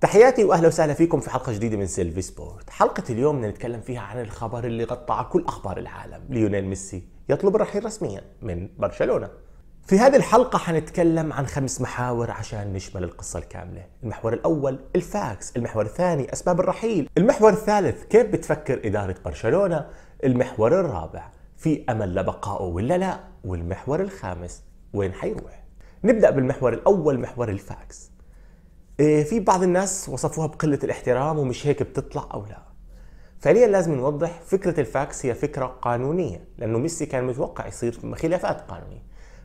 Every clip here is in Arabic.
تحياتي واهلا وسهلا فيكم في حلقه جديده من سيلفي سبورت، حلقه اليوم بدنا نتكلم فيها عن الخبر اللي غطى كل اخبار العالم، ليونيل ميسي يطلب الرحيل رسميا من برشلونه. في هذه الحلقة حنتكلم عن خمس محاور عشان نشمل القصة الكاملة المحور الأول الفاكس المحور الثاني أسباب الرحيل المحور الثالث كيف بتفكر إدارة برشلونة المحور الرابع في أمل لبقائه ولا لا والمحور الخامس وين حيروح نبدأ بالمحور الأول محور الفاكس إيه، في بعض الناس وصفوها بقلة الاحترام ومش هيك بتطلع أو لا فعليا لازم نوضح فكرة الفاكس هي فكرة قانونية لأنه ميسي كان متوقع يصير خلافات قانونية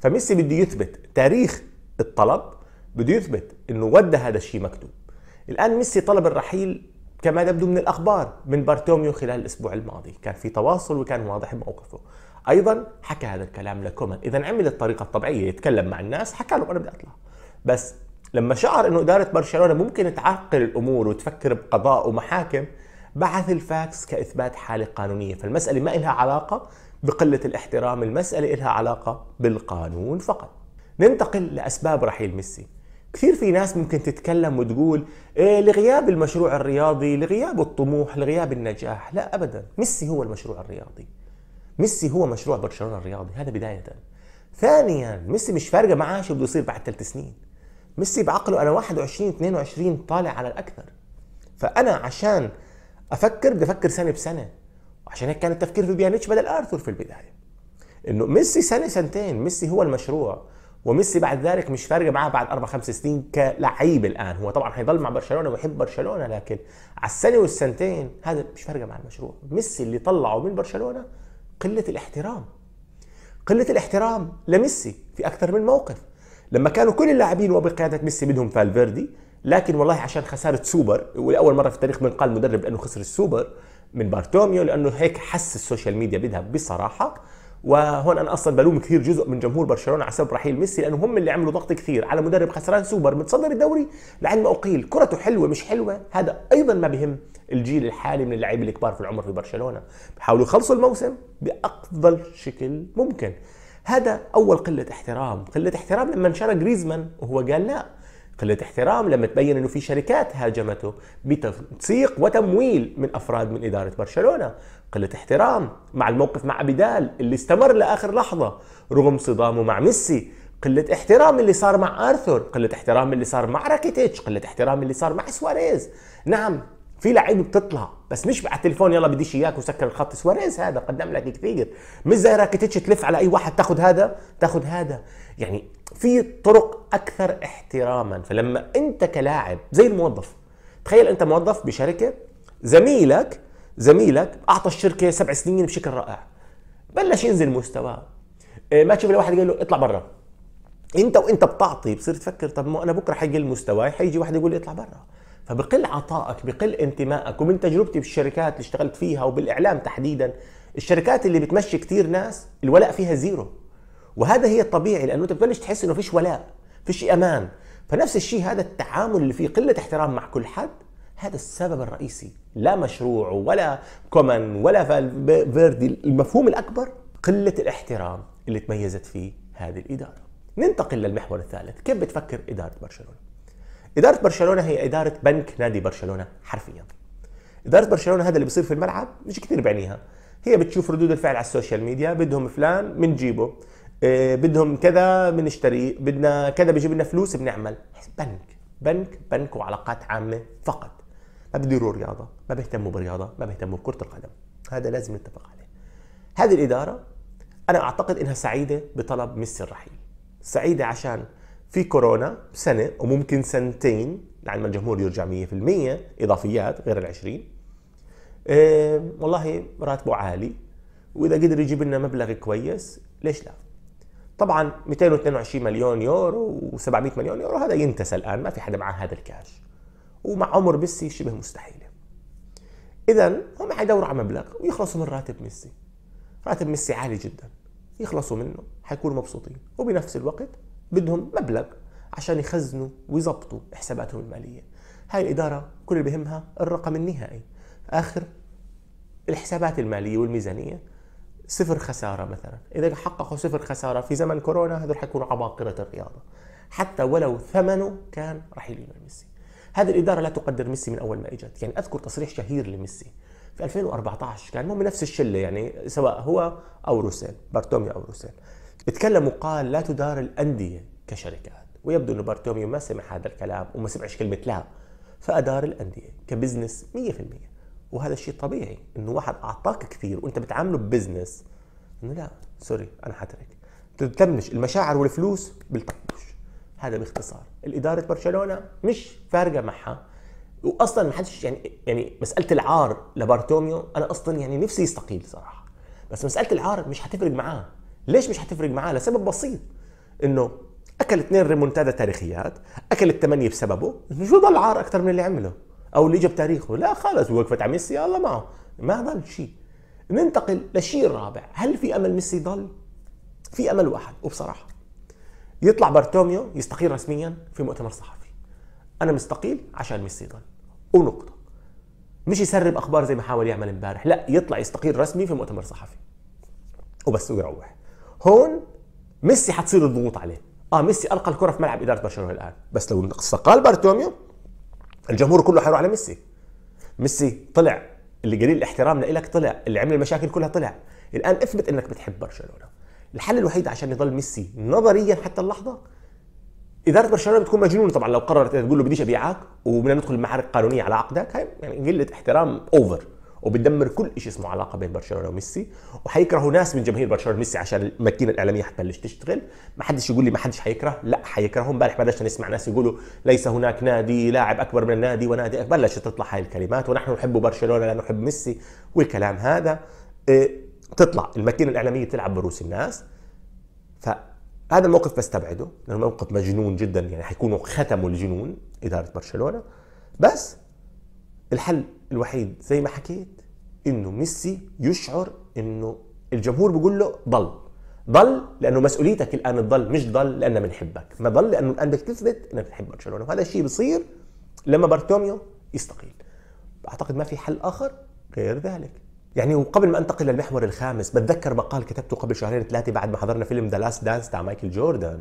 فميسي بده يثبت تاريخ الطلب بده يثبت انه ودى هذا الشيء مكتوب الان ميسي طلب الرحيل كما تبدو من الاخبار من بارتوميو خلال الاسبوع الماضي كان في تواصل وكان واضح بموقفه ايضا حكى هذا الكلام لكومان اذا عمل الطريقه الطبيعيه يتكلم مع الناس حكى لهم انا بدي اطلع بس لما شعر انه اداره برشلونه ممكن تعرقل الامور وتفكر بقضاء ومحاكم بعث الفاكس كاثبات حاله قانونيه، فالمساله ما لها علاقه بقله الاحترام، المساله لها علاقه بالقانون فقط. ننتقل لاسباب رحيل ميسي. كثير في ناس ممكن تتكلم وتقول إيه لغياب المشروع الرياضي، لغياب الطموح، لغياب النجاح، لا ابدا، ميسي هو المشروع الرياضي. ميسي هو مشروع برشلونه الرياضي، هذا بدايه. ثانيا ميسي مش فارقه معاه شو بده يصير بعد ثلاث سنين. ميسي بعقله انا 21 22 طالع على الاكثر فانا عشان افكر بدي افكر سنه بسنه وعشان هيك كان التفكير في بيانيتش بدل ارثر في البدايه انه ميسي سنه سنتين ميسي هو المشروع وميسي بعد ذلك مش فارقه معاه بعد اربع خمس سنين كلعيب الان هو طبعا حيضل مع برشلونه ويحب برشلونه لكن على السنه والسنتين هذا مش فارقه مع المشروع ميسي اللي طلعه من برشلونه قله الاحترام قله الاحترام لميسي في اكثر من موقف لما كانوا كل اللاعبين وبقياده ميسي منهم فالفيردي لكن والله عشان خساره سوبر ولاول مره في التاريخ بنقال مدرب لانه خسر السوبر من بارتوميو لانه هيك حس السوشيال ميديا بدها بصراحه وهون انا اصلا بلوم كثير جزء من جمهور برشلونه على سبب رحيل ميسي لانه هم اللي عملوا ضغط كثير على مدرب خسران سوبر متصدر الدوري لعند ما اقيل كرته حلوه مش حلوه هذا ايضا ما بهم الجيل الحالي من اللعيبه الكبار في العمر في برشلونه بحاولوا يخلصوا الموسم بافضل شكل ممكن هذا اول قله احترام قله احترام لما انشرى جريزمان وهو قال لا قلة احترام لما تبين انه في شركات هاجمته بتنسيق وتمويل من افراد من ادارة برشلونة، قلة احترام مع الموقف مع ابيدال اللي استمر لاخر لحظة رغم صدامه مع ميسي، قلة احترام اللي صار مع ارثر، قلة احترام اللي صار مع راكيتيتش، قلة احترام اللي صار مع سواريز، نعم في لعيبه بتطلع بس مش على التليفون يلا بديش اياك وسكر الخط سواريز هذا قدم لك كثير مش زي راكيتيتش تلف على اي واحد تاخذ هذا تاخذ هذا يعني في طرق اكثر احتراما فلما انت كلاعب زي الموظف تخيل انت موظف بشركه زميلك زميلك اعطى الشركه سبع سنين بشكل رائع بلش ينزل مستواه ما تشوف الواحد قال له اطلع برا انت وانت بتعطي بصير تفكر طب ما انا بكره حيقل مستواي حيجي واحد يقول لي اطلع برا فبقل عطائك بقل انتمائك ومن تجربتي بالشركات اللي اشتغلت فيها وبالاعلام تحديدا الشركات اللي بتمشي كثير ناس الولاء فيها زيرو وهذا هي الطبيعي لانه انت بتبلش تحس انه فيش ولاء فيش امان فنفس الشيء هذا التعامل اللي فيه قله احترام مع كل حد هذا السبب الرئيسي لا مشروع ولا كومن ولا فيردي المفهوم الاكبر قله الاحترام اللي تميزت فيه هذه الاداره ننتقل للمحور الثالث كيف بتفكر اداره برشلونه اداره برشلونه هي اداره بنك نادي برشلونه حرفيا اداره برشلونه هذا اللي بيصير في الملعب مش كثير بعنيها هي بتشوف ردود الفعل على السوشيال ميديا بدهم فلان بنجيبه إيه بدهم كذا بنشتري بدنا كذا بيجيب لنا فلوس بنعمل بنك بنك بنك وعلاقات عامه فقط ما بديروا رياضه ما بيهتموا بالرياضه ما بيهتموا بكره القدم هذا لازم نتفق عليه هذه الاداره انا اعتقد انها سعيده بطلب ميسي الرحيل سعيده عشان في كورونا سنة وممكن سنتين ما الجمهور يرجع 100% إضافيات غير العشرين إيه والله راتبه عالي وإذا قدر يجيب لنا مبلغ كويس ليش لا طبعا 222 مليون يورو و700 مليون يورو هذا ينتسى الآن ما في حدا معاه هذا الكاش ومع عمر ميسي شبه مستحيلة إذا هم حيدوروا على مبلغ ويخلصوا من راتب ميسي راتب ميسي عالي جدا يخلصوا منه حيكونوا مبسوطين وبنفس الوقت بدهم مبلغ عشان يخزنوا ويظبطوا حساباتهم الماليه هاي الاداره كل اللي بهمها الرقم النهائي اخر الحسابات الماليه والميزانيه صفر خساره مثلا اذا حققوا صفر خساره في زمن كورونا هذول حيكونوا عباقره الرياضه حتى ولو ثمنه كان رحيل ليونيل ميسي هذه الاداره لا تقدر ميسي من اول ما اجت يعني اذكر تصريح شهير لميسي في 2014 كان من نفس الشله يعني سواء هو او روسيل بارتوميو او روسيل اتكلم وقال لا تدار الأندية كشركات ويبدو أن بارتوميو ما سمع هذا الكلام وما سمعش كلمة لا فأدار الأندية كبزنس 100% وهذا الشيء طبيعي انه واحد اعطاك كثير وانت بتعامله ببزنس انه لا سوري انا حترك تتمنش المشاعر والفلوس بالطبش هذا باختصار الاداره برشلونه مش فارقه معها واصلا ما حدش يعني يعني مساله العار لبارتوميو انا اصلا يعني نفسي يستقيل صراحه بس مساله العار مش حتفرق معاه ليش مش هتفرق معاه لسبب بسيط انه اكل اثنين ريمونتادا تاريخيات اكل الثمانيه بسببه شو ضل عار اكثر من اللي عمله او اللي جاب تاريخه لا خلص وقفت على ميسي يلا معه ما ضل شيء ننتقل لشيء الرابع هل في امل ميسي يضل في امل واحد وبصراحه يطلع بارتوميو يستقيل رسميا في مؤتمر صحفي انا مستقيل عشان ميسي يضل ونقطه مش يسرب اخبار زي ما حاول يعمل امبارح لا يطلع يستقيل رسمي في مؤتمر صحفي وبس ويروح هون ميسي حتصير الضغوط عليه اه ميسي القى الكره في ملعب اداره برشلونه الان بس لو استقال بارتوميو الجمهور كله حيروح على ميسي ميسي طلع اللي قليل الاحترام لك طلع اللي عمل المشاكل كلها طلع الان اثبت انك بتحب برشلونه الحل الوحيد عشان يضل ميسي نظريا حتى اللحظه اداره برشلونه بتكون مجنونه طبعا لو قررت تقول له بديش ابيعك وبدنا ندخل معارك قانونيه على عقدك هاي يعني قله احترام اوفر وبتدمر كل شيء اسمه علاقه بين برشلونه وميسي وحيكرهوا ناس من جماهير برشلونه ميسي عشان الماكينه الاعلاميه حتبلش تشتغل ما حدش يقول لي ما حدش حيكره لا حيكرهوا امبارح بلشنا نسمع ناس يقولوا ليس هناك نادي لاعب اكبر من النادي ونادي بلشت تطلع هاي الكلمات ونحن نحب برشلونه لا نحب ميسي والكلام هذا آه، تطلع الماكينه الاعلاميه تلعب بروس الناس ف هذا الموقف بستبعده لانه موقف مجنون جدا يعني حيكونوا ختموا الجنون اداره برشلونه بس الحل الوحيد زي ما حكيت انه ميسي يشعر انه الجمهور بيقول له ضل ضل لانه مسؤوليتك الان تضل مش ضل لانه بنحبك ما ضل لانه الان بدك تثبت انك بتحب برشلونه وهذا الشيء بصير لما بارتوميو يستقيل اعتقد ما في حل اخر غير ذلك يعني وقبل ما انتقل للمحور الخامس بتذكر مقال كتبته قبل شهرين ثلاثه بعد ما حضرنا فيلم ذا لاست دانس تاع مايكل جوردن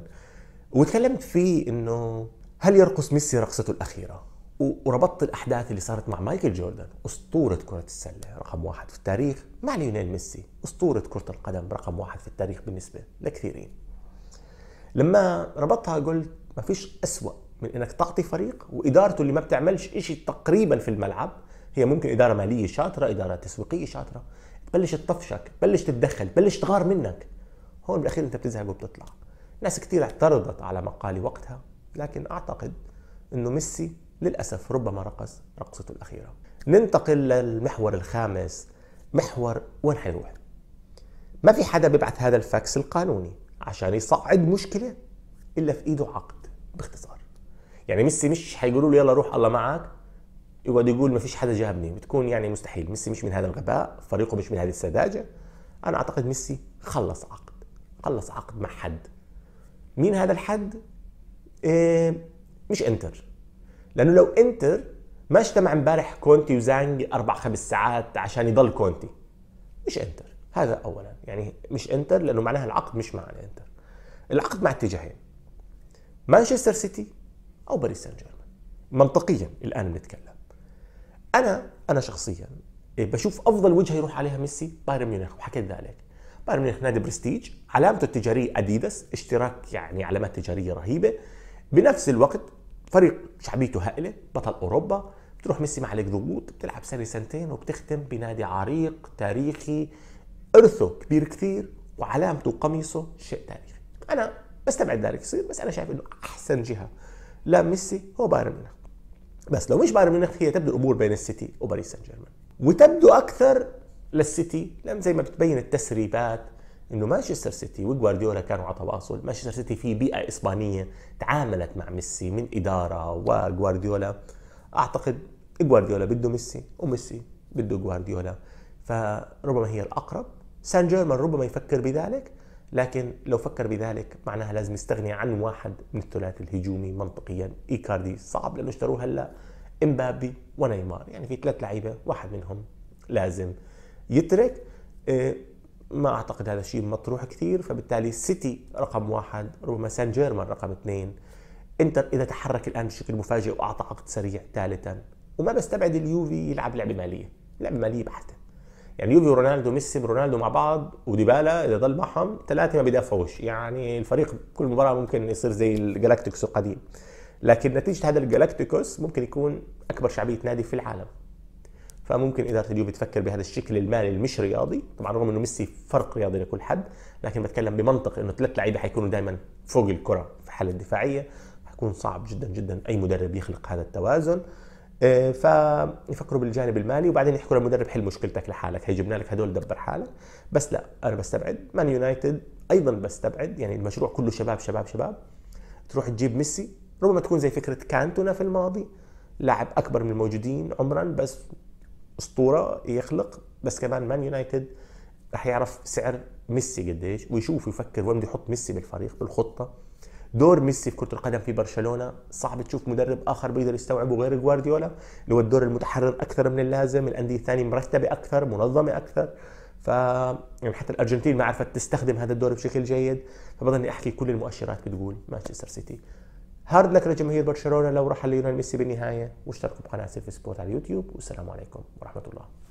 وتكلمت فيه انه هل يرقص ميسي رقصته الاخيره وربطت الاحداث اللي صارت مع مايكل جوردن اسطوره كره السله رقم واحد في التاريخ مع ليونيل ميسي اسطوره كره القدم رقم واحد في التاريخ بالنسبه لكثيرين لما ربطتها قلت ما فيش اسوا من انك تعطي فريق وادارته اللي ما بتعملش شيء تقريبا في الملعب هي ممكن اداره ماليه شاطره اداره تسويقيه شاطره تبلش تطفشك تبلش تتدخل تبلش تغار منك هون بالاخير انت بتزهق وبتطلع ناس كثير اعترضت على مقالي وقتها لكن اعتقد انه ميسي للأسف ربما رقص رقصته الأخيرة ننتقل للمحور الخامس محور وين حيروح ما في حدا بيبعث هذا الفاكس القانوني عشان يصعد مشكلة إلا في إيده عقد باختصار يعني ميسي مش حيقولوا له يلا روح الله معك يقعد يقول ما فيش حدا جابني بتكون يعني مستحيل ميسي مش من هذا الغباء فريقه مش من هذه السذاجة أنا أعتقد ميسي خلص عقد خلص عقد مع حد مين هذا الحد إيه مش انتر لانه لو انتر ما اجتمع امبارح كونتي وزانج اربع خمس ساعات عشان يضل كونتي مش انتر هذا اولا يعني مش انتر لانه معناها العقد مش مع الانتر العقد مع اتجاهين مانشستر سيتي او باريس سان جيرمان منطقيا الان بنتكلم انا انا شخصيا إيه، بشوف افضل وجهه يروح عليها ميسي بايرن ميونخ وحكيت ذلك بايرن ميونخ نادي برستيج علامته التجاريه اديداس اشتراك يعني علامات تجاريه رهيبه بنفس الوقت فريق شعبيته هائله بطل اوروبا بتروح ميسي ما عليك ضغوط بتلعب سنه سنتين وبتختم بنادي عريق تاريخي ارثه كبير كثير وعلامته وقميصه شيء تاريخي انا بستبعد ذلك يصير بس انا شايف انه احسن جهه لا ميسي هو بايرن ميونخ بس لو مش بايرن ميونخ هي تبدو الامور بين السيتي وباريس سان جيرمان وتبدو اكثر للسيتي لان زي ما بتبين التسريبات انه مانشستر سيتي وجوارديولا كانوا على تواصل، مانشستر سيتي في بيئه اسبانيه تعاملت مع ميسي من اداره وجوارديولا اعتقد جوارديولا بده ميسي وميسي بده جوارديولا فربما هي الاقرب سان جيرمان ربما يفكر بذلك لكن لو فكر بذلك معناها لازم يستغني عن واحد من الثلاثي الهجومي منطقيا ايكاردي صعب لانه اشتروه هلا امبابي ونيمار يعني في ثلاث لعيبه واحد منهم لازم يترك إيه، ما اعتقد هذا الشيء مطروح كثير فبالتالي سيتي رقم واحد ربما سان جيرمان رقم اثنين انتر اذا تحرك الان بشكل مفاجئ واعطى عقد سريع ثالثا وما بستبعد اليوفي يلعب لعبه ماليه لعبه ماليه بحته يعني يوفي ورونالدو ميسي رونالدو مع بعض وديبالا اذا ضل معهم ثلاثه ما بيدافعوش يعني الفريق كل مباراه ممكن يصير زي الجلاكتيكوس القديم لكن نتيجه هذا الجلاكتيكوس ممكن يكون اكبر شعبيه نادي في العالم فممكن اداره اليوفي تفكر بهذا الشكل المالي المش رياضي طبعا رغم انه ميسي فرق رياضي لكل حد لكن بتكلم بمنطق انه ثلاث لعيبه حيكونوا دائما فوق الكره في الحاله الدفاعيه حيكون صعب جدا جدا اي مدرب يخلق هذا التوازن آه، فيفكروا بالجانب المالي وبعدين يحكوا للمدرب حل مشكلتك لحالك هي جبنا لك هدول دبر حالك بس لا انا بستبعد مان يونايتد ايضا بستبعد يعني المشروع كله شباب شباب شباب تروح تجيب ميسي ربما تكون زي فكره كانتونا في الماضي لاعب اكبر من الموجودين عمرا بس اسطوره يخلق بس كمان مان يونايتد راح يعرف سعر ميسي قديش ويشوف يفكر وين بده يحط ميسي بالفريق بالخطه دور ميسي في كره القدم في برشلونه صعب تشوف مدرب اخر بيقدر يستوعبه غير جوارديولا اللي هو الدور المتحرر اكثر من اللازم الانديه الثانيه مرتبه اكثر منظمه اكثر ف يعني حتى الارجنتين ما عرفت تستخدم هذا الدور بشكل جيد فبضلني احكي كل المؤشرات بتقول مانشستر سيتي هارد لك لجماهير برشلونه لو رحل ليونيل ميسي بالنهايه واشتركوا بقناه سيرفي سبورت على اليوتيوب والسلام عليكم ورحمه الله